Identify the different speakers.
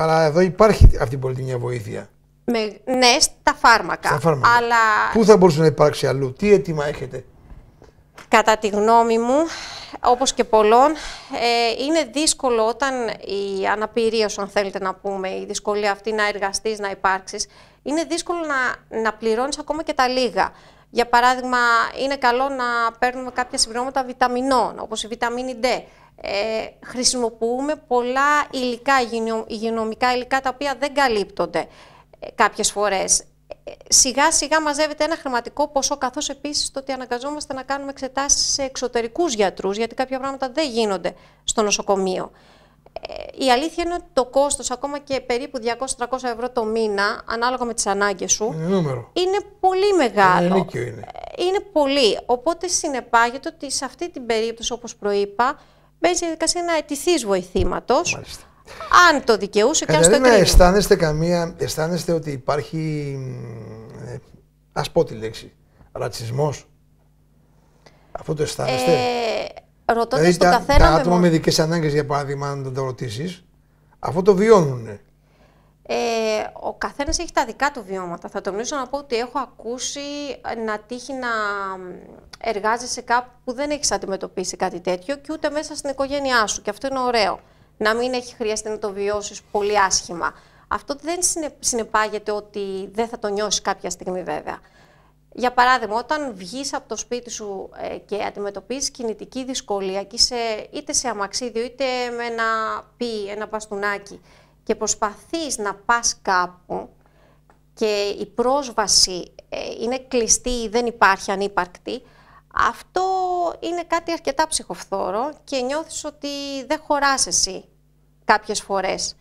Speaker 1: Αλλά εδώ υπάρχει αυτή η πολιτική βοήθεια.
Speaker 2: Με, ναι, στα φάρμακα. Αλλά... Πού θα
Speaker 1: μπορούσε να υπάρξει αλλού, τι αίτημα έχετε.
Speaker 2: Κατά τη γνώμη μου, όπως και πολλών, ε, είναι δύσκολο όταν η αναπηρία αν θέλετε να πούμε, η δυσκολία αυτή να εργαστείς, να υπάρξεις, είναι δύσκολο να, να πληρώνεις ακόμα και τα λίγα. Για παράδειγμα, είναι καλό να παίρνουμε κάποια συμπληρώματα βιταμινών, όπως η βιταμίνη D. Ε, χρησιμοποιούμε πολλά υλικά, υγειονομικά υλικά, τα οποία δεν καλύπτονται ε, κάποιες φορές. Ε, σιγά σιγά μαζεύεται ένα χρηματικό ποσό, καθώς επίσης το ότι αναγκαζόμαστε να κάνουμε εξετάσεις σε εξωτερικούς γιατρούς, γιατί κάποια πράγματα δεν γίνονται στο νοσοκομείο η αλήθεια είναι ότι το κόστος, ακόμα και περίπου 200-300 ευρώ το μήνα, ανάλογα με τις ανάγκες σου, είναι, πολύ μεγάλο. Είναι, είναι. Ε, είναι πολύ. Οπότε συνεπάγεται ότι σε αυτή την περίπτωση, όπως προείπα, μπαίνει σε διαδικασία να αιτηθείς βοηθήματος. Αν το δικαιούσε και αν στο εκκρίνει. αισθάνεστε
Speaker 1: καμία, αισθάνεστε ότι υπάρχει, ε, ας πω τη λέξη, ρατσισμός. Αυτό το αισθάνεστε. Ε,
Speaker 2: ρωτώντας δηλαδή, τα, καθένα. Τα άτομα με, με
Speaker 1: ειδικέ ανάγκες, για παράδειγμα, αν δεν τα ρωτήσει, αυτό το βιώνουν.
Speaker 2: Ε, ο καθένας έχει τα δικά του βιώματα. Θα τονίσω να πω ότι έχω ακούσει να τύχει να εργάζεσαι κάπου που δεν έχεις αντιμετωπίσει κάτι τέτοιο και ούτε μέσα στην οικογένειά σου. Και αυτό είναι ωραίο. Να μην έχει χρειαστεί να το βιώσεις πολύ άσχημα. Αυτό δεν συνεπάγεται ότι δεν θα το νιώσεις κάποια στιγμή βέβαια. Για παράδειγμα, όταν βγεις από το σπίτι σου ε, και αντιμετωπίζεις κινητική δυσκολία και είσαι είτε σε αμαξίδιο είτε με ένα πι, ένα παστούνάκι και προσπαθείς να πας κάπου και η πρόσβαση ε, είναι κλειστή, ή δεν υπάρχει ανύπαρκτη, αυτό είναι κάτι αρκετά ψυχοφθόρο και νιώθεις ότι δεν χωράς εσύ κάποιες φορές.